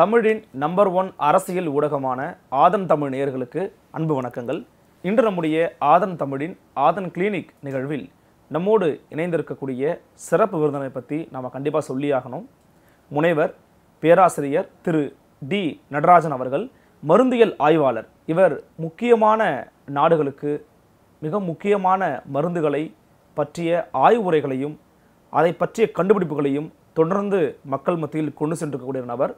தமிழின் number one அரசியல் ஊடகமான ஆதன் தமிழ் நேயர்களுக்கு அன்பு வணக்கங்கள் இன்று நம்முடைய ஆதன் தமிழின் ஆதன் கிளினிக் நிகழ்வில் நம்மோடு இணைந்திருக்கக்கூடிய சிறப்பு விருந்தினை பற்றி நாம் கண்டிப்பாக சொல்லியாகணும் முனைவர் பேராசிரியர் திரு டி நடராஜன் அவர்கள் மருந்தியல் ஆய்வாளர் இவர் முக்கியமான நாடுகளுக்கு மிக முக்கியமான மருந்துகளை பற்றிய ஆய்வுரைகளையும் அதை பற்றிய கண்டுபிடிப்புகளையும் தொடர்ந்து மக்கள் மத்தியில் கொண்டு சென்றிருக்கக்கூடிய நபர்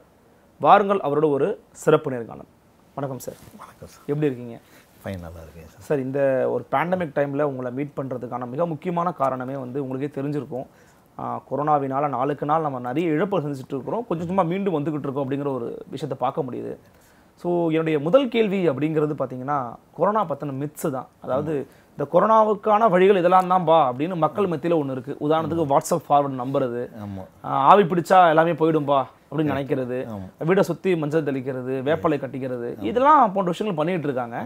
வாருங்கள் அவரோட ஒரு சிறப்பு நேர்காணல் வணக்கம் சார் வணக்கம் சார் எப்படி இருக்கீங்க ஃபைன் நல்லா இருக்கேன் சார் சார் இந்த ஒரு பேண்டமிக் டைமில் உங்களை மீட் பண்ணுறதுக்கான மிக முக்கியமான காரணமே வந்து உங்களுக்கே தெரிஞ்சிருக்கும் கொரோனாவினால் நாளுக்கு நாள் நம்ம நிறைய இழப்பு செஞ்சுட்டு இருக்கிறோம் கொஞ்சம் சும்மா மீண்டும் வந்துக்கிட்டு இருக்கோம் அப்படிங்கிற ஒரு விஷயத்தை பார்க்க முடியுது ஸோ என்னுடைய முதல் கேள்வி அப்படிங்கிறது பார்த்தீங்கன்னா கொரோனா பற்றின மித்ஸு தான் அதாவது இந்த கொரோனாவுக்கான வழிகள் இதெல்லாம் தான் பா அப்படின்னு மக்கள் மத்தியில் ஒன்று இருக்குது உதாரணத்துக்கு வாட்ஸ்அப் ஃபார்வர்ட் நம்புறது ஆமாம் ஆவி பிடிச்சா எல்லாமே போயிடும்பா அப்படின்னு நினைக்கிறது வீடை சுற்றி மஞ்சள் தெளிக்கிறது வேப்பலை கட்டிக்கிறது இதெல்லாம் போன்ற விஷயங்கள் பண்ணிகிட்டு இருக்காங்க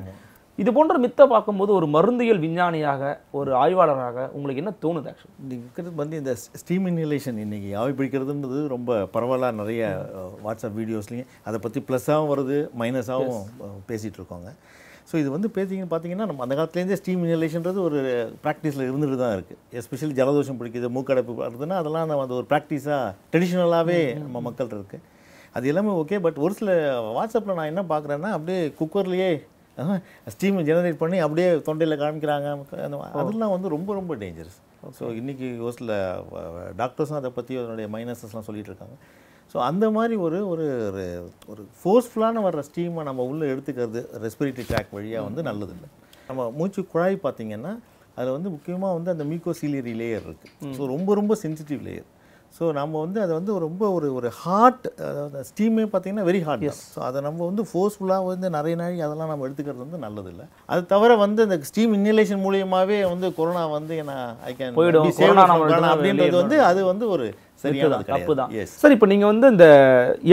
இது போன்ற மித்த பார்க்கும்போது ஒரு மருந்தியல் விஞ்ஞானியாக ஒரு ஆய்வாளராக உங்களுக்கு என்ன தோணுது ஆக்சுவலி இருக்கிறது வந்து இந்த ஸ்டீம் இன்ஹிலேஷன் இன்றைக்கி ஆவி பிடிக்கிறதுன்றது ரொம்ப பரவலாக நிறைய வாட்ஸ்அப் வீடியோஸ்லையும் அதை பற்றி ப்ளஸ்ஸாகவும் வருது மைனஸாகவும் பேசிகிட்டு இருக்கோங்க ஸோ இது வந்து பேசிங்கன்னு பார்த்தீங்கன்னா நம்ம அந்த காலத்துலேருந்தே ஸ்டீம் இன்ஹலேஷன்றது ஒரு ப்ராக்டிஸில் இருந்துட்டு தான் இருக்குது எஸ்பெஷலி ஜலதோஷம் பிடிக்குது மூக்கடைப்பு வருதுன்னா அதெல்லாம் நம்ம அந்த ஒரு ப்ராக்டிஸாக ட்ரெடிஷ்னலாகவே நம்ம மக்கள் இருக்குது அது எல்லாமே ஓகே பட் ஒரு சில வாட்ஸ்அப்பில் நான் என்ன பார்க்குறேன்னா அப்படியே குக்கர்லேயே ஸ்டீம் ஜெனரேட் பண்ணி அப்படியே தொண்டையில் காமிக்கிறாங்க அதெல்லாம் வந்து ரொம்ப ரொம்ப டேஞ்சரஸ் ஸோ இன்றைக்கி ஒரு சில டாக்டர்ஸும் அதை பற்றி அதனுடைய மைனஸஸ்லாம் சொல்லிகிட்டு இருக்காங்க ஸோ அந்த மாதிரி ஒரு ஒரு ஒரு ஃபோர்ஸ்ஃபுல்லான வர்ற ஸ்டீமை நம்ம உள்ளே எடுத்துக்கிறது ரெஸ்பிரேட்டரி ட்ராக் வழியாக வந்து நல்லதில்லை நம்ம மூச்சு குழாய் பார்த்திங்கன்னா அதில் வந்து முக்கியமாக வந்து அந்த மீக்கோசீலியரி லேயர் இருக்குது ஸோ ரொம்ப ரொம்ப சென்சிட்டிவ் லேயர் ஸோ நம்ம வந்து அதை வந்து ரொம்ப ஒரு ஒரு ஹார்ட் அதாவது ஸ்டீமே பார்த்திங்கன்னா வெரி ஹார்ட் ஸோ அதை நம்ம வந்து ஃபோர்ஸ்ஃபுல்லாக வந்து நிறைய நாளைக்கு அதெல்லாம் நம்ம எடுத்துக்கிறது வந்து நல்லதில்லை அது தவிர வந்து இந்த ஸ்டீம் இன்ஹலேஷன் மூலியமாகவே வந்து கொரோனா வந்து என்ன ஐ கேன் அப்படின்றது வந்து அது வந்து ஒரு சரியான இப்போ நீங்க வந்து இந்த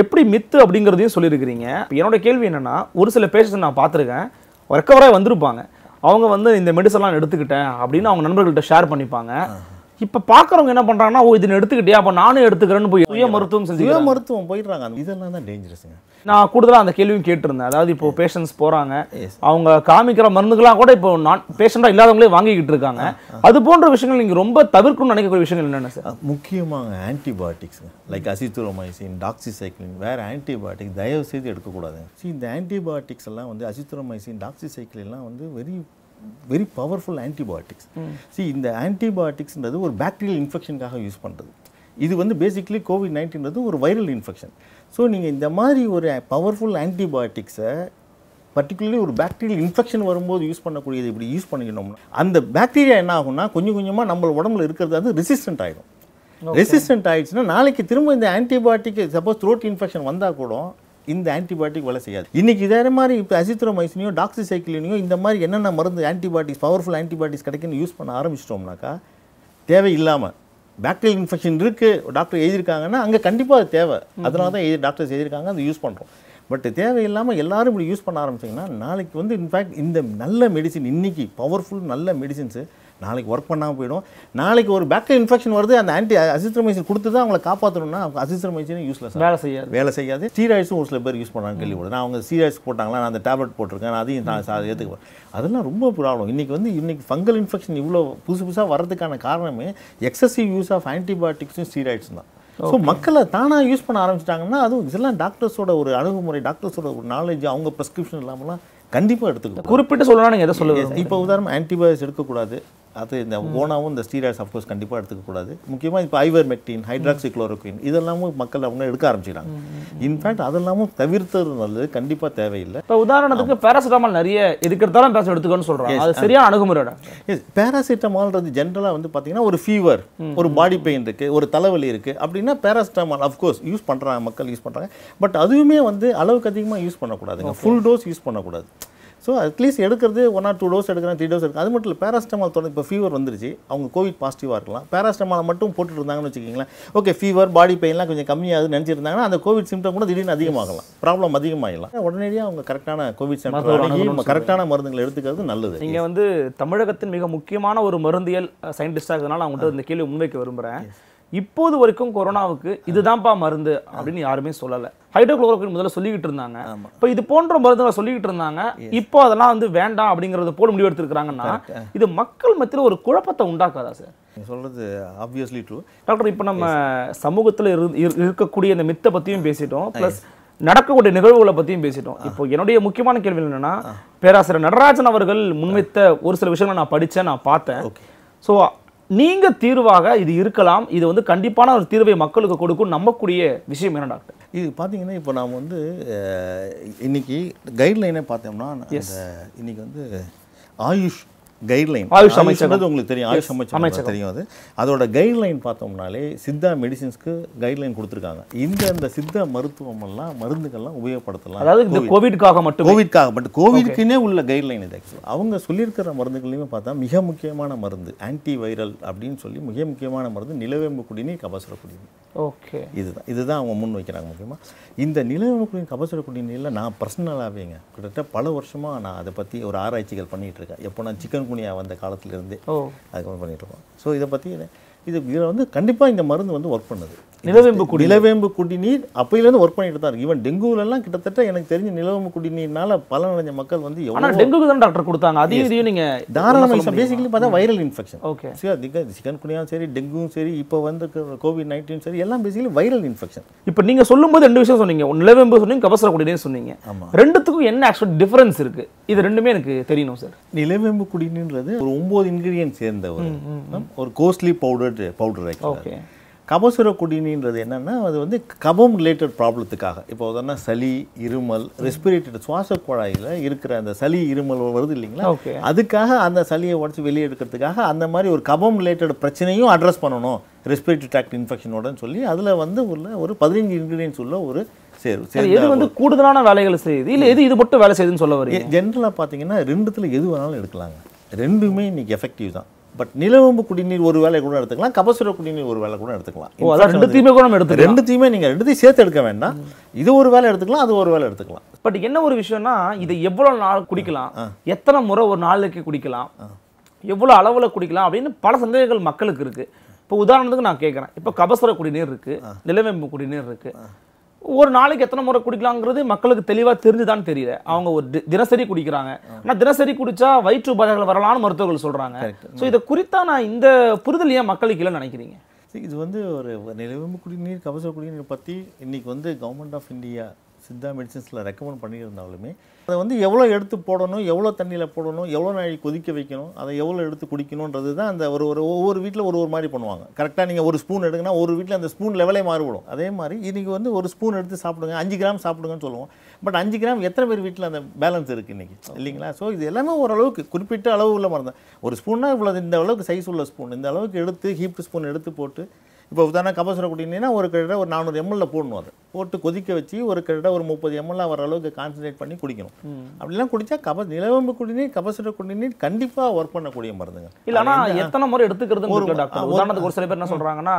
எப்படி மித்து அப்படிங்கறதையும் சொல்லியிருக்கிறீங்க என்னோட கேள்வி என்னன்னா ஒரு சில பேஷன்ஸ் நான் பார்த்துருக்கேன் ரெக்கவராக வந்திருப்பாங்க அவங்க வந்து இந்த மெடிசன்லாம் எடுத்துக்கிட்டேன் அப்படின்னு அவங்க நண்பர்கள்ட்ட ஷேர் பண்ணிப்பாங்க இப்ப பாக்குறவங்க என்ன பண்றாங்கன்னா ஓ இது எடுத்துக்கிட்டே அப்ப நானும் எடுத்துக்கிறேன்னு போய் சுய மருத்துவம் செஞ்சு சுய மருத்துவம் போயிடுறாங்க இதெல்லாம் தான் டேஞ்சரஸுங்க நான் கூடுதலாக அந்த கேள்வியும் கேட்டிருந்தேன் அதாவது இப்போ பேஷண்ட்ஸ் போகிறாங்க அவங்க காமிக்கிற மருந்துகளாக கூட இப்போ நான் பேஷண்ட்டாக இல்லாதவங்களே வாங்கிக்கிட்டு இருக்காங்க அது போன்ற விஷயங்கள் நீங்கள் ரொம்ப தவிர்க்கணும்னு நினைக்கக்கூடிய விஷயங்கள் என்னென்ன சார் முக்கியமாக ஆன்டிபயோட்டிக்ஸ் லைக் அசித்ரோமைசின் டாக்ஸிசைக்ளின் வேறு ஆன்டிபயோட்டிக் தயவு செய்து எடுக்கக்கூடாது சி இந்த ஆன்டிபயோட்டிக்ஸ் எல்லாம் வந்து அசித்ரோமைசின் டாக்ஸிசைக்ளின்லாம் வந்து வெரி வெரி பவர்ஃபுல் ஆன்டிபயோட்டிக்ஸ் சி இந்த ஆன்டிபயோட்டிக்ஸ்ன்றது ஒரு பாக்டீரியல் இன்ஃபெக்ஷனுக்காக யூஸ் பண்ணுறது இது வந்து பேசிக்லி கோவிட் நைன்டீன்றது ஒரு வைரல் இன்ஃபெக்ஷன் ஸோ நீங்கள் இந்த மாதிரி ஒரு பவர்ஃபுல் ஆன்டிபயோட்டிக்ஸை பர்டிகுலர்லி ஒரு பாக்டீரியல் இன்ஃபெக்ஷன் வரும்போது யூஸ் பண்ணக்கூடியது இப்படி யூஸ் பண்ணிக்கணும்னா அந்த பாக்டீரியா என்ன ஆகும்னா கொஞ்சம் கொஞ்சமாக நம்ம உடம்புல இருக்கிறது வந்து ரெசிஸ்டன்ட் ஆகிடும் ரெசிஸ்டன்ட் ஆகிடுச்சுன்னா நாளைக்கு திரும்ப இந்த ஆன்டிபயோட்டிக் சப்போஸ் த்ரோட் இன்ஃபெக்ஷன் வந்தால் கூட இந்த ஆன்டிபயோட்டிக் வேலை செய்யாது இன்றைக்கி இதே மாதிரி இப்போ அசித்ரோமைசினியோ டாக்ஸிசைக்ளினியோ இந்த மாதிரி என்னென்ன மருந்து ஆன்டிபயோட்டிக்ஸ் பவர்ஃபுல் ஆன்டிபயோட்டிக்ஸ் கிடைக்குன்னு யூஸ் பண்ண ஆரம்பிச்சிட்டோம்னாக்கா தேவையில்லாமல் பேக்டீரியல் இன்ஃபெக்ஷன் இருக்குது டாக்டர் எழுதியிருக்காங்கன்னா அங்கே கண்டிப்பாக அது தேவை அதனால தான் எழுதி டாக்டர்ஸ் எழுதியிருக்காங்க அதை யூஸ் பண்ணுறோம் பட் தேவையில்லாமல் எல்லோரும் இப்படி யூஸ் பண்ண ஆரம்பிச்சிங்கன்னா நாளைக்கு வந்து இன்ஃபேக்ட் இந்த நல்ல மெடிசின் இன்றைக்கி பவர்ஃபுல் நல்ல மெடிசின்ஸு நாளைக்கு ஒர்க் பண்ணாமல் போயிடும் நாளைக்கு ஒரு பேக்டீரியல் இன்ஃபெக்ஷன் வருது அந்த ஆன்டி அசிஸ்ட்ரமைசின் கொடுத்து தான் அவங்களை காப்பாற்றணும்னா அவங்க அசிஸ்ட்ரமைசின் யூஸ்லெஸ் வேலை செய்யாது வேலை செய்யாது ஸ்டீராய்ட்ஸும் ஒரு சில பேர் யூஸ் பண்ணாங்க கேள்விப்படும் நான் அவங்க ஸ்டீராய்ட்ஸ் போட்டாங்களா நான் அந்த டேப்லெட் போட்டிருக்கேன் அதையும் நான் ஏற்றுக்குவேன் அதெல்லாம் ரொம்ப ப்ராப்ளம் இன்றைக்கி வந்து இன்றைக்கி ஃபங்கல் இன்ஃபெக்ஷன் இவ்வளோ புதுசு புதுசாக வரதுக்கான காரணமே எக்ஸசிவ் யூஸ் ஆஃப் ஆன்டிபயோட்டிக்ஸும் ஸ்டீராய்ட்ஸும் தான் ஸோ மக்களை தானாக யூஸ் பண்ண ஆரம்பிச்சிட்டாங்கன்னா அதுவும் இதெல்லாம் டாக்டர்ஸோட ஒரு அணுகுமுறை டாக்டர்ஸோட ஒரு நாலேஜ் அவங்க ப்ரெஸ்கிரிப்ஷன் இல்லாமலாம் கண்டிப்பாக எடுத்துக்கணும் குறிப்பிட்டு சொல்லலாம் நீங்கள் எதை சொல்லுங்கள் இப்போ உதாரணம் ஆன்டிபயோட்டிக்ஸ் எடுக்கக்கூடாது அது இந்த ஓனாவும் இந்த ஸ்டீராய்ட்ஸ் அஃப்கோர்ஸ் கண்டிப்பாக எடுத்துக்கக்கூடாது முக்கியமாக இப்போ ஐவர் மெட்டின் ஹைட்ராக்சி குளோரோக்வின் இதெல்லாமும் மக்கள் அவங்க எடுக்க ஆரம்பிச்சிடாங்க இன்ஃபேக்ட் அதெல்லாமும் தவிர்த்தது நல்லது கண்டிப்பாக தேவையில்லை இப்போ உதாரணத்துக்கு பேராசிட்டமால் நிறைய இருக்கிறதாலும் பேச எடுத்துக்கோன்னு சொல்கிறாங்க அது சரியான அணுகுமுறை பேராசிட்டமால்ன்றது ஜென்ரலாக வந்து பார்த்தீங்கன்னா ஒரு ஃபீவர் ஒரு பாடி பெயின் இருக்குது ஒரு தலைவலி இருக்குது அப்படின்னா பேராசிட்டமால் அஃப்கோர்ஸ் யூஸ் பண்ணுறாங்க மக்கள் யூஸ் பண்ணுறாங்க பட் அதுவுமே வந்து அளவுக்கு அதிகமாக யூஸ் பண்ணக்கூடாதுங்க ஃபுல் டோஸ் யூஸ் பண்ணக்கூடாது ஸோ அட்லீஸ்ட் எடுக்கிறது ஒன் ஆர் டூ டோஸ் எடுக்கிறேன் த்ரீ டோஸ் எடுக்கிறேன் அது மட்டும் இல்லை பேராஸ்டமால் தொடர்ந்து இப்போ ஃபீவர் வந்துருச்சு அவங்க கோவிட் பாசிட்டிவாக இருக்கலாம் பேராஸ்டமால் மட்டும் போட்டுட்டு இருந்தாங்கன்னு வச்சுக்கிங்களேன் ஓகே ஃபீவர் பாடி பெயின்லாம் கொஞ்சம் கம்மியாக நினச்சிருந்தாங்கன்னா அந்த கோவிட் சிம்டம் கூட திடீர்னு அதிகமாகலாம் ப்ராப்ளம் அதிகமாகலாம் உடனடியாக அவங்க கரெக்டான கோவிட் சென்டர் கரெக்டான மருந்துகளை எடுத்துக்கிறது நல்லது நீங்கள் வந்து தமிழகத்தின் மிக முக்கியமான ஒரு மருந்தியல் சயின்டிஸ்டாக இருக்கிறதுனால அவங்ககிட்ட இந்த கேள்வி முன்வைக்க விரும்புகிறேன் இப்போது வரைக்கும் கொரோனாவுக்கு இதுதான்ப்பா மருந்து அப்படின்னு யாருமே சொல்லலை ஹைட்ரோக்ளோரோக்கின் முதல்ல சொல்லிக்கிட்டு இருந்தாங்க இப்போ இது போன்ற மருந்துகளை சொல்லிக்கிட்டு இருந்தாங்க இப்போ அதெல்லாம் வந்து வேண்டாம் அப்படிங்கறத போல முடிவு எடுத்துருக்காங்கன்னா இது மக்கள் மத்தியில் ஒரு குழப்பத்தை உண்டாக்காதா சார் சொல்றது ஆப்வியஸ்லி ட்ரூ டாக்டர் இப்போ நம்ம சமூகத்தில் இரு இருக்கக்கூடிய இந்த மித்தை பற்றியும் பேசிட்டோம் ப்ளஸ் நடக்கக்கூடிய நிகழ்வுகளை பற்றியும் பேசிட்டோம் இப்போ என்னுடைய முக்கியமான கேள்வி என்னென்னா பேராசிரியர் நடராஜன் அவர்கள் முன்வைத்த ஒரு சில விஷயங்களை நான் படித்தேன் நான் பார்த்தேன் ஸோ நீங்கள் தீர்வாக இது இருக்கலாம் இது வந்து கண்டிப்பான ஒரு தீர்வை மக்களுக்கு கொடுக்கும் நம்பக்கூடிய விஷயம் என்ன டாக்டர் இது பார்த்தீங்கன்னா இப்போ நாம் வந்து இன்னைக்கு கைட்லைனே பார்த்தோம்னா இன்றைக்கி வந்து ஆயுஷ் கைட்லைன் ஆயுஷ் அமைச்சகம் உங்களுக்கு தெரியும் ஆயுஷ் அமைச்சகம் தெரியும் அது அதோட கைட்லைன் பார்த்தோம்னாலே சித்தா மெடிசின்ஸ்க்கு கைட்லைன் கொடுத்துருக்காங்க இந்த சித்த சித்தா மருத்துவமெல்லாம் மருந்துகள்லாம் உபயோகப்படுத்தலாம் அதாவது இந்த கோவிட்காக மட்டும் கோவிட்காக பட் கோவிட்க்குன்னே உள்ள கைட்லைன் இது ஆக்சுவலாக அவங்க சொல்லியிருக்கிற மருந்துகளையுமே பார்த்தா மிக முக்கியமான மருந்து ஆன்டி வைரல் அப்படின்னு சொல்லி மிக முக்கியமான மருந்து நிலவேம்பு குடிநீர் கபசுர குடிநீர் ஓகே இதுதான் இதுதான் அவங்க முன் வைக்கிறாங்க முக்கியமாக இந்த நிலவேம்பு குடிநீர் கபசுர குடிநீரில் நான் பர்சனலாகவேங்க கிட்டத்தட்ட பல வருஷமாக நான் அதை பற்றி ஒரு ஆராய்ச்சிகள் பண்ணிகிட்டு இருக்கேன் எப்போ நான் சிக்கன் நிமோனியா வந்த அதுக்கு அதுக்கப்புறம் பண்ணிகிட்ருக்கோம் ஸோ இதை பற்றி இது இதில் வந்து கண்டிப்பாக இந்த மருந்து வந்து ஒர்க் பண்ணுது நிலவேம்பு குடி நிலவேம்பு குடிநீர் அப்போயிலேருந்து ஒர்க் பண்ணிட்டு தான் இருக்கு ஈவன் டெங்குவிலலாம் கிட்டத்தட்ட எனக்கு தெரிஞ்ச நிலவேம்பு குடிநீர்னால பலனடைஞ்ச மக்கள் வந்து எவ்வளோ டெங்கு தான் டாக்டர் கொடுத்தாங்க அதே இதையும் நீங்கள் தாராளமாக பேசிக்கலி பார்த்தா வைரல் இன்ஃபெக்ஷன் ஓகே சிக்கன் குனியாவும் சரி டெங்குவும் சரி இப்போ வந்து கோவிட் நைன்டீன் சரி எல்லாம் பேசிக்கலி வைரல் இன்ஃபெக்ஷன் இப்போ நீங்கள் சொல்லும்போது ரெண்டு விஷயம் சொன்னீங்க நிலவேம்பு சொன்னீங்க கபசர குடிநீர் சொன்னீங்க ரெண்டுத்துக்கும் என்ன ஆக்சுவல் டிஃபரன்ஸ் இருக்குது இது ரெண்டுமே எனக்கு தெரியணும் சார் நிலவேம்பு குடிநீர்ன்றது ஒரு ஒம்பது இன்கிரியன்ட் சேர்ந்த ஒரு ஒரு கோஸ்ட்லி பவுடர் பவுடர் ஓகே கபசுர குடிநீன்றது என்னென்னா அது வந்து கபம் ரிலேட்டட் ப்ராப்ளத்துக்காக இப்போ உதாரண சளி இருமல் ரெஸ்பிரேட்டட் சுவாச குழாயில் இருக்கிற அந்த சளி இருமல் வருது இல்லைங்களா அதுக்காக அந்த சளியை உடச்சி வெளியே எடுக்கிறதுக்காக அந்த மாதிரி ஒரு கபம் ரிலேட்டட் பிரச்சனையும் அட்ரஸ் பண்ணணும் ரெஸ்பிரேட்டரி ட்ராக்ட் இன்ஃபெக்ஷனோடன்னு சொல்லி அதில் வந்து உள்ள ஒரு பதினஞ்சு இன்க்ரீடியன்ஸ் உள்ள ஒரு சரி எது வந்து கூடுதலான வேலைகளை செய்யுது இல்லை எது இது மட்டும் வேலை செய்யுதுன்னு சொல்ல வரீங்க ஜென்ரலாக பார்த்தீங்கன்னா ரெண்டுத்தில் எது வேணாலும் எடுக்கலாங்க ரெண்டுமே இன்றைக்கி எஃபெக்டிவ் தான் பட் நிலவம்பு குடிநீர் ஒரு வேலை கூட எடுத்துக்கலாம் கபசுர குடிநீர் ஒரு வேலை கூட எடுத்துக்கலாம் ரெண்டுத்தையுமே கூட எடுத்து ரெண்டு ரெண்டுத்தையுமே நீங்கள் ரெண்டுத்தையும் சேர்த்து எடுக்க வேண்டாம் இது ஒரு வேலை எடுத்துக்கலாம் அது ஒரு வேலை எடுத்துக்கலாம் பட் என்ன ஒரு விஷயம்னா இதை எவ்வளோ நாள் குடிக்கலாம் எத்தனை முறை ஒரு நாளுக்கு குடிக்கலாம் எவ்வளோ அளவில் குடிக்கலாம் அப்படின்னு பல சந்தேகங்கள் மக்களுக்கு இருக்குது இப்போ உதாரணத்துக்கு நான் கேட்குறேன் இப்போ கபசுர குடிநீர் இருக்குது நிலவேம்பு குடிநீர் இருக்குது ஒரு நாளைக்கு எத்தனை முறை குடிக்கலாங்கிறது மக்களுக்கு தெளிவாக தெரிஞ்சுதான் தெரியல அவங்க ஒரு தினசரி குடிக்கிறாங்க ஆனால் தினசரி குடிச்சா வயிற்று உபாதைகள் வரலாம்னு மருத்துவர்கள் சொல்கிறாங்க ஸோ இதை குறித்தா நான் இந்த புரிதல் ஏன் மக்களுக்கு இல்லை நினைக்கிறீங்க இது வந்து ஒரு நிலவு குடிநீர் கவச குடிநீர் பற்றி இன்னைக்கு வந்து கவர்மெண்ட் ஆஃப் இந்தியா சித்தா மெடிசன்ஸில் ரெக்கமெண்ட் பண்ணியிருந்தாலுமே அதை வந்து எவ்வளோ எடுத்து போடணும் எவ்வளோ தண்ணியில் போடணும் எவ்வளோ நாளைக்கு கொதிக்க வைக்கணும் அதை எவ்வளோ எடுத்து குடிக்கணுன்றது தான் அந்த ஒரு ஒரு ஒவ்வொரு வீட்டில் ஒரு ஒரு மாதிரி பண்ணுவாங்க கரெக்டாக நீங்கள் ஒரு ஸ்பூன் எடுங்கன்னா ஒரு வீட்டில் அந்த ஸ்பூன் லெவலே மாறுபடும் அதே மாதிரி இன்றைக்கி வந்து ஒரு ஸ்பூன் எடுத்து சாப்பிடுங்க அஞ்சு கிராம் சாப்பிடுங்கன்னு சொல்லுவோம் பட் அஞ்சு கிராம் எத்தனை பேர் வீட்டில் அந்த பேலன்ஸ் இருக்குது இன்றைக்கி இல்லைங்களா ஸோ இது எல்லாமே ஓரளவுக்கு குறிப்பிட்ட அளவு உள்ள மருந்து ஒரு ஸ்பூன்னா இவ்வளோ இந்த அளவுக்கு சைஸ் உள்ள ஸ்பூன் இந்த அளவுக்கு எடுத்து ஹீப் ஸ்பூன் எடுத்து போட்டு இப்போ உதாரணம் கபசுர குடிநீர்னா ஒரு கிட்ட ஒரு நானூறு எம்எல்ல போடணும் அது போட்டு கொதிக்க வச்சு ஒரு கிட்ட ஒரு முப்பது எம்எல்ல வர அளவுக்கு கான்சன்ட்ரேட் பண்ணி குடிக்கணும் அப்படிலாம் குடிச்சா கப நிலவம்பு குடிநீர் கபசுர குடிநீர் கண்டிப்பாக ஒர்க் பண்ணக்கூடிய மருந்துங்க இல்லை ஆனால் எத்தனை முறை எடுத்துக்கிறது ஒரு டாக்டர் உதாரணத்துக்கு ஒரு சில பேர் என்ன சொல்கிறாங்கன்னா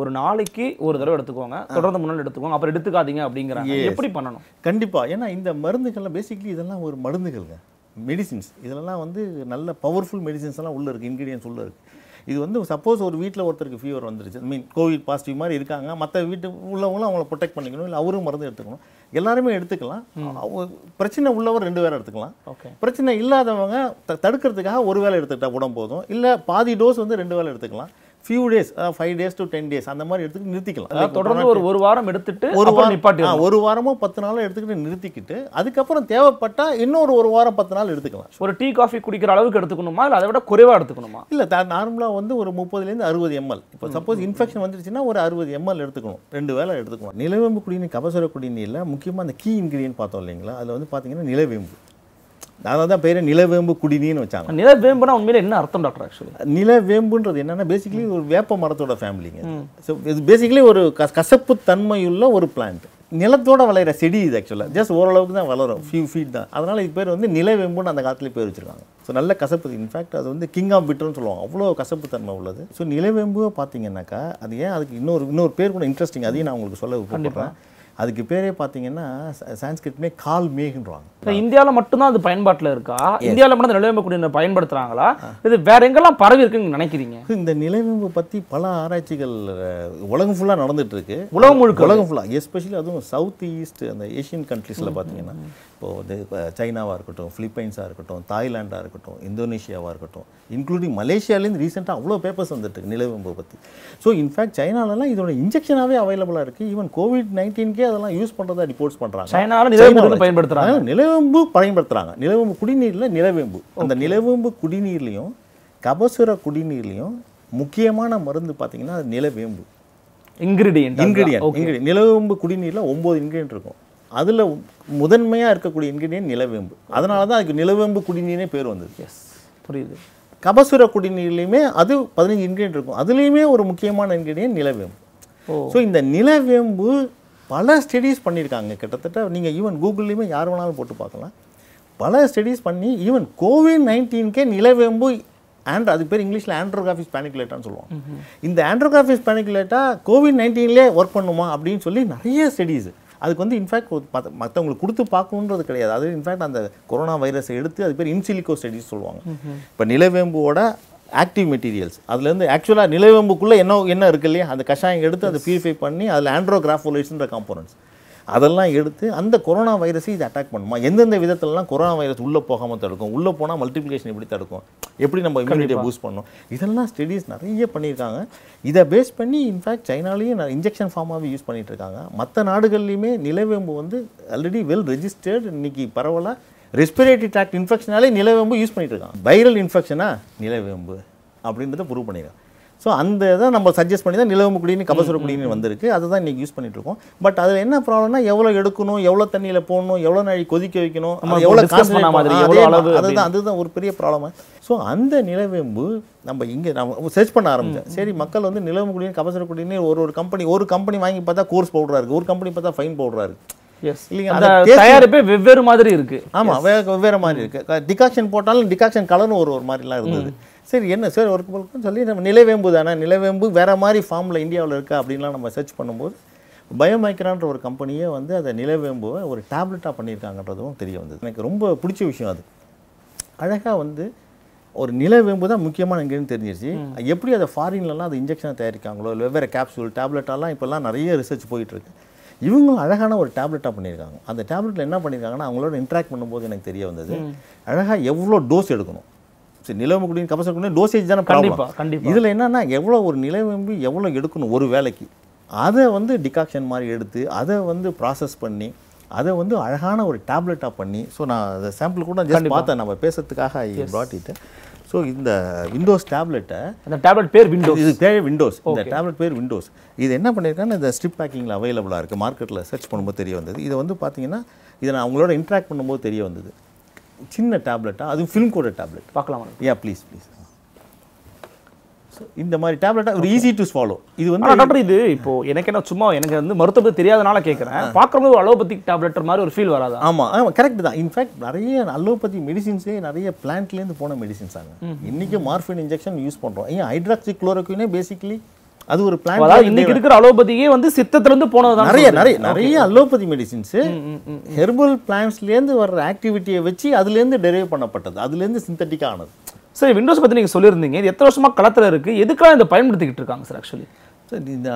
ஒரு நாளைக்கு ஒரு தடவை எடுத்துக்கோங்க தொடர்ந்து முன்னாள் எடுத்துக்கோங்க அப்புறம் எடுத்துக்காதீங்க அப்படிங்கிறாங்க எப்படி பண்ணணும் கண்டிப்பாக ஏன்னா இந்த மருந்துகள்லாம் பேசிக்கலி இதெல்லாம் ஒரு மருந்துகள்ங்க மெடிசின்ஸ் இதெல்லாம் வந்து நல்ல பவர்ஃபுல் மெடிசின்ஸ் எல்லாம் உள்ள இருக்கு இன்கிரீடியன்ஸ் உள்ள இருக்கு இது வந்து சப்போஸ் ஒரு வீட்டில் ஒருத்தருக்கு ஃபீவர் வந்துருச்சு ஐ மீன் கோவிட் பாசிட்டிவ் மாதிரி இருக்காங்க மற்ற வீட்டு உள்ளவங்களும் அவங்கள ப்ரொடெக்ட் பண்ணிக்கணும் இல்லை அவரும் மருந்து எடுத்துக்கணும் எல்லாருமே எடுத்துக்கலாம் பிரச்சனை உள்ளவர் ரெண்டு பேரும் எடுத்துக்கலாம் ஓகே பிரச்சனை இல்லாதவங்க தடுக்கிறதுக்காக ஒரு வேலை எடுத்துக்கிட்டா உடம்போதும் போதும் இல்லை பாதி டோஸ் வந்து ரெண்டு வேலை எடுத்துக்கலாம் ஃபியூ டேஸ் அதாவது five days to ten days அந்த மாதிரி எடுத்துக்கிட்டு நிறுத்திக்கலாம் தொடர்ந்து ஒரு ஒரு வாரம் எடுத்துட்டு ஒரு வாரம் நிப்பாட்டி ஒரு வாரமோ பத்து நாளோ எடுத்துக்கிட்டு நிறுத்திக்கிட்டு அதுக்கப்புறம் தேவைப்பட்டால் இன்னொரு ஒரு வாரம் பத்து நாள் எடுத்துக்கலாம் ஒரு டீ காஃபி குடிக்கிற அளவுக்கு எடுத்துக்கணுமா இல்லை அதை விட குறைவாக எடுத்துக்கணுமா இல்லை நார்மலாக வந்து ஒரு முப்பதுலேருந்து அறுபது எம்எல் இப்போ சப்போஸ் இன்ஃபெக்ஷன் வந்துருச்சுன்னா ஒரு அறுபது எம்எல் எடுத்துக்கணும் ரெண்டு வேலை எடுத்துக்கணும் நிலவேம்பு குடிநீர் கபசுர குடிநீரில் முக்கியமாக அந்த கீ இன்கிரீடியன்ட் பார்த்தோம் இல்லைங்களா அதில் வந்து பார்த்தீங்கன்னா நிலவேம்பு அதனால தான் பேர் நிலவேம்பு குடினின்னு வச்சாங்க நிலவேம்புனா உண்மையில என்ன அர்த்தம் டாக்டர் ஆக்சுவலி நிலவேம்புன்றது என்னென்னா பேசிக்கலி ஒரு வேப்ப மரத்தோட ஃபேமிலிங்க ஸோ இது பேசிக்கலி ஒரு கசப்பு தன்மையுள்ள ஒரு பிளான்ட் நிலத்தோட வளையிற செடி இது ஆக்சுவலாக ஜஸ்ட் ஓரளவுக்கு தான் வளரும் ஃபியூ ஃபீட் தான் அதனால் இது பேர் வந்து நிலவேம்புன்னு அந்த காலத்துலேயே பேர் வச்சுருக்காங்க ஸோ நல்ல கசப்பு இன்ஃபேக்ட் அது வந்து கிங் ஆஃப் பிட்டர்னு சொல்லுவாங்க அவ்வளோ கசப்பு தன்மை உள்ளது ஸோ நிலவேம்பு பார்த்தீங்கன்னாக்கா அது ஏன் அதுக்கு இன்னொரு இன்னொரு பேர் கூட இன்ட்ரெஸ்டிங் அதையும் நான் உங்களுக்கு சொல்ல விருப்பப்படுறேன் அதுக்கு பேரே பார்த்தீங்கன்னா சான்ஸ்கிரிட்மே கால் மேகின்றாங்க இந்தியாவில் மட்டும்தான் அது பயன்பாட்டில் இருக்கா இந்தியாவில் மட்டும் அந்த நிலவேம்பு பயன்படுத்துகிறாங்களா இது வேற எங்கெல்லாம் பரவி இருக்குன்னு நினைக்கிறீங்க இந்த நிலவேம்பு பற்றி பல ஆராய்ச்சிகள் உலகம் ஃபுல்லாக நடந்துட்டு இருக்கு உலகம் முழுக்க உலகம் ஃபுல்லாக எஸ்பெஷலி அதுவும் சவுத் ஈஸ்ட் அந்த ஏஷியன் கண்ட்ரீஸில் பார்த்தீங்கன்னா இப்போது வந்து சைனாவாக இருக்கட்டும் ஃபிலிப்பைன்ஸாக இருக்கட்டும் தாய்லாண்டாக இருக்கட்டும் இந்தோனேஷியாவாக இருக்கட்டும் இன்க்ளூடிங் மலேசியாலேருந்து ரீசெண்டாக அவ்வளோ பேப்பர்ஸ் வந்துட்டு நிலவேம்பு பற்றி ஸோ இன்ஃபேக்ட் சைனாலலாம் இதோட இன்ஜெக்ஷனாகவே அவைலபிளாக இருக்குது ஈவன் கோவிட் நைன்டீன்கே அதெல்லாம் யூஸ் பண்ணுறதா ரிப்போர்ட்ஸ் பண்ணுறாங்க சைனாவில் நிலவேம்பு பயன்படுத்துகிறாங்க நிலவேம்பு பயன்படுத்துகிறாங்க நிலவேம்பு குடிநீரில் நிலவேம்பு அந்த நிலவேம்பு குடிநீர்லையும் கபசுர குடிநீர்லையும் முக்கியமான மருந்து பார்த்தீங்கன்னா அது நிலவேம்பு இன்க்ரீடியன்ட் இன்க்ரீடியன்ட் நிலவேம்பு குடிநீரில் ஒம்பது இன்க்ரீடியன்ட் இருக்கும் அதில் முதன்மையாக இருக்கக்கூடிய இன்க்ரீடியன்ட் நிலவேம்பு அதனால தான் அதுக்கு நிலவேம்பு குடிநீர்னே பேர் வந்தது எஸ் புரியுது கபசுர குடிநீர்லையுமே அது பதினஞ்சு இன்க்ரீடியன்ட் இருக்கும் அதுலேயுமே ஒரு முக்கியமான இன்க்ரீடியன்ட் நிலவேம்பு ஸோ இந்த நிலவேம்பு பல ஸ்டடீஸ் பண்ணியிருக்காங்க கிட்டத்தட்ட நீங்கள் ஈவன் கூகுள்லேயுமே யார் வேணாலும் போட்டு பார்க்கலாம் பல ஸ்டடீஸ் பண்ணி ஈவன் கோவிட் நைன்டீன்கே நிலவேம்பு ஆண்ட்ரோ அது பேர் இங்கிலீஷில் ஆண்ட்ரோகிராஃபிஸ் பேனிகுலேட்டான்னு சொல்லுவாங்க இந்த ஆண்ட்ரோகிராஃபிஸ் பேனிகுலேட்டா கோவிட் நைன்டீன்லேயே ஒர்க் பண்ணுமா அப்படின்னு சொல்லி நிறைய ஸ்டடீஸ் அதுக்கு வந்து இன்ஃபேக்ட் மற்றவங்களுக்கு கொடுத்து பார்க்கணுன்றது கிடையாது அது இன்ஃபேக்ட் அந்த கொரோனா வைரஸை எடுத்து அது பேர் இன்சிலிக்கோ ஸ்டடீஸ் சொல்லுவாங்க இப்போ நிலவேம்புவோட ஆக்டிவ் மெட்டீரியல்ஸ் அதுலேருந்து ஆக்சுவலாக நிலவேம்புக்குள்ளே என்ன என்ன இருக்கு இல்லையா அந்த கஷாயம் எடுத்து அதை ப்யூரிஃபை பண்ணி அதில் ஆண்ட்ரோகிராஃபோலைட்ஸ்ன்ற காம்போனன்ஸ் அதெல்லாம் எடுத்து அந்த கொரோனா வைரஸை இது அட்டாக் பண்ணுமா எந்தெந்த விதத்திலலாம் கொரோனா வைரஸ் உள்ளே போகாமல் தடுக்கும் உள்ளே போனால் மல்டிப்ளிகேஷன் எப்படி தடுக்கும் எப்படி நம்ம இம்யூனிட்டியை பூஸ்ட் பண்ணணும் இதெல்லாம் ஸ்டடிஸ் நிறைய பண்ணியிருக்காங்க இதை பேஸ் பண்ணி இன்ஃபேக்ட் சைனாலேயும் இன்ஜெக்ஷன் ஃபார்மாகவே யூஸ் பண்ணிகிட்டு இருக்காங்க மற்ற நாடுகள்லையுமே நிலவேம்பு வந்து ஆல்ரெடி வெல் ரெஜிஸ்டர்ட் இன்றைக்கி பரவலாக ரெஸ்பிரேட்டரி ட்ராக்ட் இன்ஃபெக்ஷனாலே நிலவேம்பு யூஸ் பண்ணிகிட்டு வைரல் இன்ஃபெக்ஷனாக நிலவேம்பு அப்படின்றத ப்ரூவ் பண்ணிடுறான் ஸோ அந்த இதை நம்ம சஜஸ்ட் பண்ணி தான் நிலவு குடிநீர் கபசுர குடிநீர் வந்திருக்கு அதை தான் இன்றைக்கி யூஸ் பண்ணிகிட்ருக்கோம் பட் அதில் என்ன ப்ராப்ளம்னா எவ்வளோ எடுக்கணும் எவ்வளோ தண்ணியில் போடணும் எவ்வளோ நாழி கொதிக்க வைக்கணும் எவ்வளோ காசு அதுதான் அதுதான் ஒரு பெரிய ப்ராப்ளம் ஸோ அந்த நிலவேம்பு நம்ம இங்கே நம்ம சர்ச் பண்ண ஆரம்பித்தேன் சரி மக்கள் வந்து நிலவு குடிநீர் கபசுர குடிநீர் ஒரு ஒரு கம்பெனி ஒரு கம்பெனி வாங்கி பார்த்தா கோர்ஸ் பவுடராக இருக்குது ஒரு கம்பெனி பார்த்தா ஃபைன் பவுடராக இருக்குது எஸ் இல்லைங்க அந்த தயாரிப்பே வெவ்வேறு மாதிரி இருக்குது ஆமாம் வே வெவ்வேறு மாதிரி இருக்குது டிகாக்ஷன் போட்டாலும் டிகாக்ஷன் கலர்னு ஒரு ஒரு மாதிரிலாம் இருந்தது சரி என்ன சார் ஒர்க் பண்ணுன்னு சொல்லி நம்ம நிலவேம்பு தானே நிலவேம்பு வேறு மாதிரி ஃபார்மில் இந்தியாவில் இருக்கா அப்படின்லாம் நம்ம சர்ச் பண்ணும்போது பயோமைக்ரான்ற ஒரு கம்பெனியே வந்து அதை நிலவேம்புவை ஒரு டேப்லெட்டாக பண்ணியிருக்காங்கன்றதும் தெரிய வந்தது எனக்கு ரொம்ப பிடிச்ச விஷயம் அது அழகாக வந்து ஒரு நிலவேம்பு தான் முக்கியமான இங்கேன்னு தெரிஞ்சிருச்சு எப்படி அதை ஃபாரின்லலாம் அது இன்ஜெக்ஷன் தயாரிக்காங்களோ இல்லை வெவ்வேறு கேப்சூல் டேப்லெட்டெல்லாம் இப்போல்லாம் நிறைய ரிசர்ச் போயிட்டுருக்கு இவங்களும் அழகான ஒரு டேப்லெட்டாக பண்ணியிருக்காங்க அந்த டேப்லெட்டில் என்ன பண்ணியிருக்காங்கன்னா அவங்களோட இன்ட்ராக்ட் பண்ணும்போது எனக்கு தெரிய வந்தது அழகாக எவ்வளோ டோஸ் எடுக்கணும் சரி கபசம் கபசக்கூடிய டோசேஜ் தானே கண்டிப்பாக இதில் என்னென்னா எவ்வளோ ஒரு நிலவம்பி எவ்வளோ எடுக்கணும் ஒரு வேலைக்கு அதை வந்து டிகாக்ஷன் மாதிரி எடுத்து அதை வந்து ப்ராசஸ் பண்ணி அதை வந்து அழகான ஒரு டேப்லெட்டாக பண்ணி ஸோ நான் அதை சாம்பிள் கூட ஜஸ்ட் பார்த்தேன் நம்ம பேசுறதுக்காக ஐ ஸோ இந்த விண்டோஸ் டேப்லெட்டை அந்த டேப்லெட் பேர் விண்டோஸ் இது பேர் விண்டோஸ் இந்த டேப்லெட் பேர் விண்டோஸ் இது என்ன பண்ணியிருக்காங்கன்னா இந்த ஸ்ட்ரிப் பேக்கிங்கில் அவைலபிளாக இருக்குது மார்க்கெட்டில் சர்ச் பண்ணும்போது தெரிய வந்தது இதை வந்து பார்த்தீங்கன்னா இதை நான் அவங்களோட இன்ட்ராக்ட் பண்ணும்போது தெரிய வந்தது சின்ன டேப்லெட்டாக அதுவும் ஃபிலிம் கூட டேப்லெட் பார்க்கலாமா ஏன் ப்ளீஸ் ப்ளீஸ் இந்த மாதிரி டேப்லெட்டாக ஒரு ஈஸி டு ஸ்வாலோ இது வந்து டாக்டர் இது இப்போ எனக்கு என்ன சும்மா எனக்கு வந்து மருத்துவத்தை தெரியாதனால கேட்குறேன் பார்க்குறது ஒரு அலோபதிக் டேப்லெட் மாதிரி ஒரு ஃபீல் வராது ஆமாம் ஆமாம் கரெக்ட் தான் இன்ஃபேக்ட் நிறைய அலோபதி மெடிசின்ஸே நிறைய பிளான்ட்லேருந்து போன மெடிசின்ஸ் ஆகும் இன்றைக்கி மார்ஃபின் இன்ஜெக்ஷன் யூஸ் பண்ணுறோம் ஏன் ஹைட்ராக்சி குளோரோக்கினே பேசிக்கலி அது ஒரு பிளான் அதாவது இன்னைக்கு இருக்கிற அலோபதியே வந்து சித்தத்துல இருந்து போனது நிறைய நிறைய நிறைய அலோபதி மெடிசின்ஸ் ஹெர்பல் பிளான்ஸ்லேருந்து வர்ற ஆக்டிவிட்டியை வச்சு அதுலேருந்து டெரைவ் பண்ணப்பட்டது அதுலேருந்து சிந்தட்டிக்காக ஆனது சார் விண்டோஸ் பற்றி நீங்கள் சொல்லியிருந்தீங்க இது எத்தனை வருஷமாக களத்தில் இருக்குது எதுக்காக இந்த பயன்படுத்திக்கிட்டு இருக்காங்க சார் ஆக்சுவலி சார் இந்த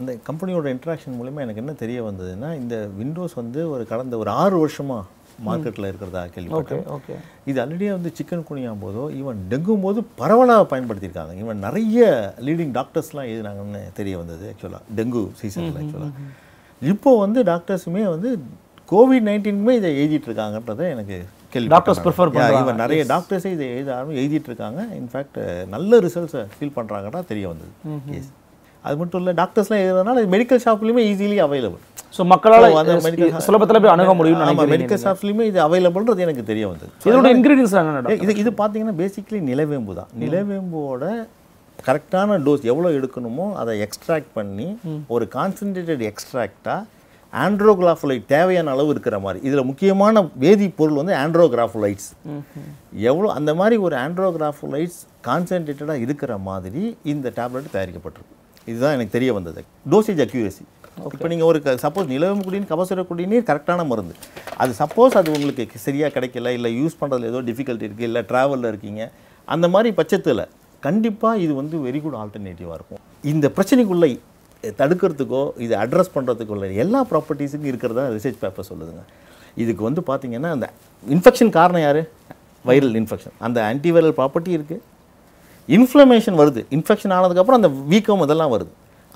அந்த கம்பெனியோட இன்ட்ராக்ஷன் மூலிமா எனக்கு என்ன தெரிய வந்ததுன்னா இந்த விண்டோஸ் வந்து ஒரு கடந்த ஒரு ஆறு வருஷமாக மார்க்கெட்டில் இருக்கிறதா கேள்வி ஓகே இது ஆல்ரெடியே வந்து சிக்கன் குனியாகும் போதோ ஈவன் டெங்கும் போது பரவலாக பயன்படுத்தியிருக்காங்க ஈவன் நிறைய லீடிங் டாக்டர்ஸ்லாம் எழுதினாங்கன்னு தெரிய வந்தது ஆக்சுவலாக டெங்கு சீசனில் ஆக்சுவலாக இப்போது வந்து டாக்டர்ஸுமே வந்து கோவிட் நைன்டீனுமே இதை எழுதிட்டு இருக்காங்கன்றதை எனக்கு டாக்டர்ஸ் ப்ரிஃபர் பண்ணுறாங்க நிறைய டாக்டர்ஸே இது எழுத எழுதிட்டு இருக்காங்க இன்ஃபேக்ட் நல்ல ரிசல்ட்ஸை ஃபீல் பண்ணுறாங்கன்னா தெரிய வந்தது அது மட்டும் இல்லை டாக்டர்ஸ்லாம் எழுதுறதுனால மெடிக்கல் ஷாப்லையுமே ஈஸிலி அவைலபிள் ஸோ மக்களால் மெடிக்கல் சுலபத்தில் போய் அணுக முடியும் நம்ம மெடிக்கல் ஷாப்லையுமே இது அவைலபிள்ன்றது எனக்கு தெரிய வந்தது இதோட இன்க்ரீடியன்ஸ் என்ன இது இது பார்த்தீங்கன்னா பேசிக்கலி நிலவேம்பு தான் நிலவேம்போட கரெக்டான டோஸ் எவ்வளோ எடுக்கணுமோ அதை எக்ஸ்ட்ராக்ட் பண்ணி ஒரு கான்சன்ட்ரேட்டட் எக்ஸ்ட்ராக்டாக ஆண்ட்ரோகிராஃபுலைட் தேவையான அளவு இருக்கிற மாதிரி இதில் முக்கியமான வேதிப்பொருள் வந்து ஆண்ட்ரோகிராஃபுலைட்ஸ் எவ்வளோ அந்த மாதிரி ஒரு ஆண்ட்ரோகிராஃபுலைட்ஸ் கான்சென்ட்ரேட்டடாக இருக்கிற மாதிரி இந்த டேப்லெட் தயாரிக்கப்பட்டிருக்கு இதுதான் எனக்கு தெரிய வந்தது டோசேஜ் அக்யூரசி இப்போ நீங்கள் ஒரு சப்போஸ் நிலவும் குடிநீர் கபசுர குடிநீர் கரெக்டான மருந்து அது சப்போஸ் அது உங்களுக்கு சரியாக கிடைக்கல இல்லை யூஸ் பண்ணுறதுல ஏதோ டிஃபிகல்ட்டி இருக்குது இல்லை ட்ராவலில் இருக்கீங்க அந்த மாதிரி பட்சத்தில் கண்டிப்பாக இது வந்து வெரி குட் ஆல்டர்னேட்டிவாக இருக்கும் இந்த பிரச்சனைக்குள்ளே தடுக்கிறதுக்கோ இது அட்ரஸ் பண்ணுறதுக்கோ இல்லை எல்லா ப்ராப்பர்ட்டிஸுக்கும் இருக்கிறதா ரிசர்ச் பேப்பர் சொல்லுதுங்க இதுக்கு வந்து பார்த்திங்கன்னா அந்த இன்ஃபெக்ஷன் காரணம் யார் வைரல் இன்ஃபெக்ஷன் அந்த ஆன்டிவைரல் ப்ராப்பர்ட்டி இருக்குது இன்ஃப்ளமேஷன் வருது இன்ஃபெக்ஷன் ஆனதுக்கப்புறம் அந்த வீக்கம் இதெல்லாம் வருது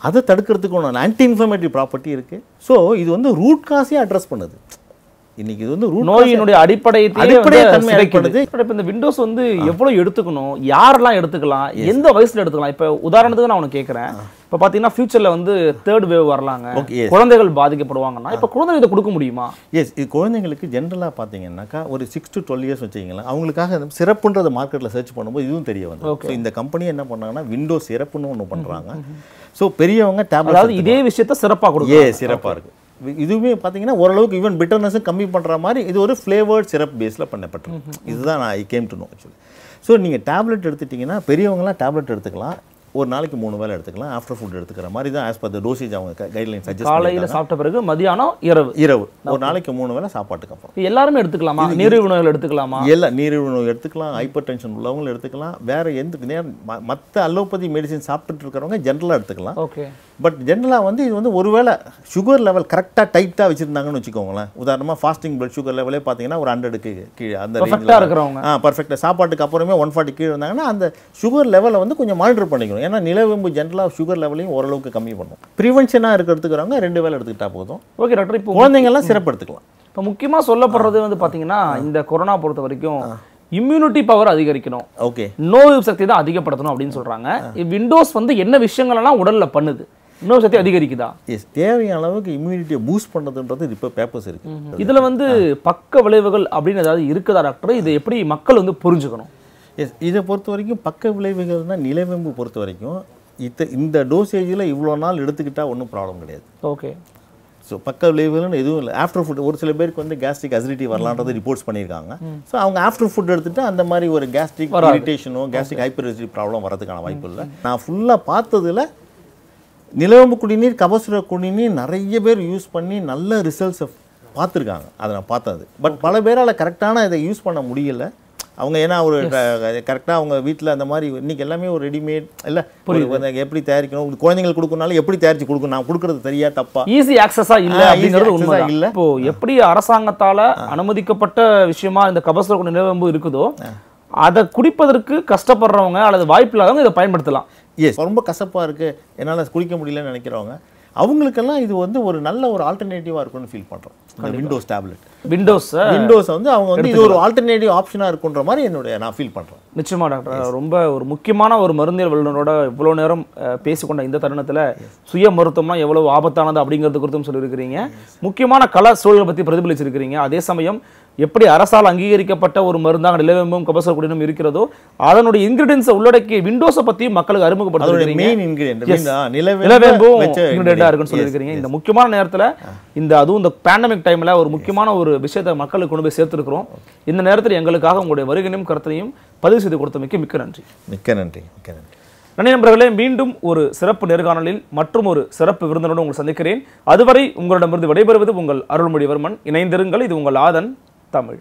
அதை தடுக்கிறதுக்கு ஒன்று ஆன்டி இன்ஃப்ளமேட்டரி ப்ராப்பர்ட்டி இருக்குது ஸோ இது வந்து ரூட் காசே அட்ரஸ் பண்ணுது இன்னைக்கு இது வந்து நோயினுடைய அடிப்படை அடிப்படை தன்மை அடைக்கிறது இப்போ இந்த விண்டோஸ் வந்து எவ்வளோ எடுத்துக்கணும் யாரெல்லாம் எடுத்துக்கலாம் எந்த வயசில் எடுத்துக்கலாம் இப்போ உதாரணத்துக்கு நான் உனக்கு கேட்குறேன் இப்போ பார்த்தீங்கன்னா ஃபியூச்சரில் வந்து தேர்ட் வேவ் வரலாங்க ஓகே குழந்தைகள் பாதிக்கப்படுவாங்கன்னா இப்போ குழந்தைகள் இதை கொடுக்க முடியுமா எஸ் இது குழந்தைங்களுக்கு ஜென்ரலாக பார்த்தீங்கன்னாக்கா ஒரு சிக்ஸ் டு டுவெல் இயர்ஸ் வச்சிங்களா அவங்களுக்காக சிறப்புன்றத மார்க்கெட்டில் சர்ச் பண்ணும்போது இதுவும் தெரிய வந்து ஓகே இந்த கம்பெனி என்ன பண்ணாங்கன்னா விண்டோ சிறப்புன்னு ஒன்று பண்ணுறாங்க ஸோ பெரியவங்க டேப்லெட் இதே விஷயத்த சிறப்பாக கொடுக்கும் ஏ சிறப்பாக இருக்குது இதுவுமே பார்த்தீங்கன்னா ஓரளவுக்கு ஈவன் பிட்டர்னஸும் கம்மி பண்ணுற மாதிரி இது ஒரு ஃப்ளேவர்ட் சிரப் பேஸில் பண்ணப்பட்டிருக்கு இதுதான் நான் I came to know actually so நீங்கள் டேப்லெட் எடுத்துட்டிங்கன்னா பெரியவங்களாம் டேப்லெட் எடுத்துக்கலாம் ஒரு நாளைக்கு மூணு வேலை எடுத்துக்கலாம் ஆஃப்டர் ஃபுட் எடுத்துக்கிற மாதிரி தான் ஆஸ் பர் த டோசேஜ் அவங்க கைட்லைன் சஜஸ்ட் காலையில் சாப்பிட்ட பிறகு மதியானம் இரவு இரவு ஒரு நாளைக்கு மூணு வேலை சாப்பாட்டுக்கு அப்புறம் எல்லாருமே எடுத்துக்கலாமா நீரிழிவு நோய்கள் எடுத்துக்கலாமா எல்லாம் நீரிழிவு நோய் எடுத்துக்கலாம் ஹைப்பர் டென்ஷன் உள்ளவங்களும் எடுத்துக்கலாம் வேறு எந்த நேரம் மற்ற அலோபதி மெடிசின் சாப்பிட்டுட்டு இருக்கிறவங்க ஜென்ரலாக எடுத்துக்கலாம் ஓகே பட் ஜென்ரலாக வந்து இது வந்து ஒருவேளை சுகர் லெவல் கரெக்டாக டைட்டாக வச்சுருந்தாங்கன்னு வச்சுக்கோங்களேன் உதாரணமாக ஃபாஸ்டிங் பிளட் சுகர் லெவலே பார்த்தீங்கன்னா ஒரு ஹண்ட்ரடுக்கு கீழே அந்த பர்ஃபெக்டாக இருக்கிறவங்க ஆ பர்ஃபெக்டாக சாப்பாட்டுக்கு அப்புறமே ஒன் ஃபார்ட்டி கீழே இருந்தாங்கன்னா அந்த சுகர் லெவலை வந்து கொஞ்சம் மானிட்டர் பண்ணிக்கணும் ஏன்னா நிலவெம்பு ஜென்ரலாக சுகர் லெவலையும் ஓரளவுக்கு கம்மி பண்ணும் ப்ரிவென்ஷனாக இருக்கிறதுக்குறவங்க ரெண்டு வேலை எடுத்துக்கிட்டா போதும் ஓகே டாக்டர் இப்போ குழந்தைங்கள்லாம் சிறப்பு எடுத்துக்கலாம் இப்போ முக்கியமாக சொல்லப்படுறது வந்து பார்த்தீங்கன்னா இந்த கொரோனா பொறுத்த வரைக்கும் இம்யூனிட்டி பவர் அதிகரிக்கணும் ஓகே நோய் சக்தி தான் அதிகப்படுத்தணும் அப்படின்னு சொல்கிறாங்க விண்டோஸ் வந்து என்ன விஷயங்கள்லாம் உடலில் பண்ணுது இன்னொரு சக்தி அதிகரிக்குதா எஸ் தேவையான அளவுக்கு இம்யூனிட்டியை பூஸ்ட் பண்ணதுன்றது இது இப்போ பேப்பர்ஸ் இருக்குது இதில் வந்து பக்க விளைவுகள் அப்படின்னு ஏதாவது இருக்குதா டாக்டர் இதை எப்படி மக்கள் வந்து புரிஞ்சுக்கணும் எஸ் இதை பொறுத்த வரைக்கும் பக்க விளைவுகள்னா நிலவேம்பு பொறுத்த வரைக்கும் இத்த இந்த டோசேஜில் இவ்வளோ நாள் எடுத்துக்கிட்டால் ஒன்றும் ப்ராப்ளம் கிடையாது ஓகே ஸோ பக்க விளைவுகள்னு எதுவும் இல்லை ஆஃப்டர் ஃபுட் ஒரு சில பேருக்கு வந்து கேஸ்ட்ரிக் அசிடிட்டி வரலான்றது ரிப்போர்ட்ஸ் பண்ணியிருக்காங்க ஸோ அவங்க ஆஃப்டர் ஃபுட் எடுத்துகிட்டு அந்த மாதிரி ஒரு கேஸ்ட்ரிக் இரிட்டேஷனோ கேஸ்ட்ரிக் ஹைப்பர் ப்ராப்ளம் வரதுக்கான வாய்ப்பு இல்லை நான் ஃபுல்லாக பார்த்ததில் நிலவம்பு குடிநீர் கபசுர குடிநீர் நிறைய பேர் யூஸ் பண்ணி நல்ல ரிசல்ட்ஸை பார்த்துருக்காங்க அதை நான் பார்த்தது பட் பல பேரால் கரெக்டான இதை யூஸ் பண்ண முடியல அவங்க ஏன்னா ஒரு கரெக்டாக அவங்க வீட்டில் அந்த மாதிரி இன்றைக்கி எல்லாமே ஒரு ரெடிமேட் இல்லை எப்படி தயாரிக்கணும் குழந்தைங்களுக்கு கொடுக்கணும்னாலும் எப்படி தயாரித்து கொடுக்கணும் நான் கொடுக்குறது தெரியா தப்பா ஈஸி ஆக்சஸாக இல்லை அப்படிங்கிறது உண்மை இல்லை இப்போ எப்படி அரசாங்கத்தால் அனுமதிக்கப்பட்ட விஷயமா இந்த கபசுர குடி நிலவம்பு இருக்குதோ அதை குடிப்பதற்கு கஷ்டப்படுறவங்க அல்லது வாய்ப்பு இல்லாதவங்க இதை பயன்படுத்தலாம் எஸ் ரொம்ப கசப்பாக இருக்குது என்னால் குளிக்க முடியலன்னு நினைக்கிறவங்க அவங்களுக்கெல்லாம் இது வந்து ஒரு நல்ல ஒரு ஆல்டர்னேட்டிவாக இருக்கும்னு ஃபீல் பண்ணுறோம் விண்டோஸ் டேப்லெட் விண்டோஸ் விண்டோஸ் வந்து அவங்க வந்து இது ஒரு ஆல்டர்னேட்டிவ் ஆப்ஷனாக இருக்குன்ற மாதிரி என்னுடைய நான் ஃபீல் பண்ணுறேன் நிச்சயமா டாக்டர் ரொம்ப ஒரு முக்கியமான ஒரு மருந்தியல் வல்லுநரோட இவ்வளோ நேரம் பேசிக்கொண்ட இந்த தருணத்தில் சுய மருத்துவம்னா எவ்வளோ ஆபத்தானது அப்படிங்கிறது குறித்தும் சொல்லியிருக்கிறீங்க முக்கியமான கலா சூழலை பற்றி பிரதிபலிச்சிருக்கிறீங்க அதே சமயம் எப்படி அரசால் அங்கீகரிக்கப்பட்ட ஒரு மருந்தாக நிலவேம்பும் கபசர குடினும் இருக்கிறதோ அதனுடைய இன்கிரீடியன்ஸை உள்ளடக்கிய விண்டோஸை பற்றியும் மக்களுக்கு அறிமுகப்படுத்த இந்த முக்கியமான நேரத்தில் இந்த அதுவும் இந்த பேண்டமிக் டைமில் ஒரு முக்கியமான ஒரு விஷயத்தை மக்களுக்கு கொண்டு போய் சேர்த்துருக்கிறோம் இந்த நேரத்தில் எங்களுக்காக உங்களுடைய வருகையும் கருத்தையும் பதிவு செய்து கொடுத்தமைக்கு மிக்க நன்றி மிக்க நன்றி மிக்க நன்றி நன்றி நண்பர்களே மீண்டும் ஒரு சிறப்பு நேர்காணலில் மற்றும் ஒரு சிறப்பு விருந்தினோடு உங்களை சந்திக்கிறேன் அதுவரை உங்களிடமிருந்து விடைபெறுவது உங்கள் அருள்மொழிவர்மன் இணைந்திருங்கள் இது உங்கள் ஆதன் também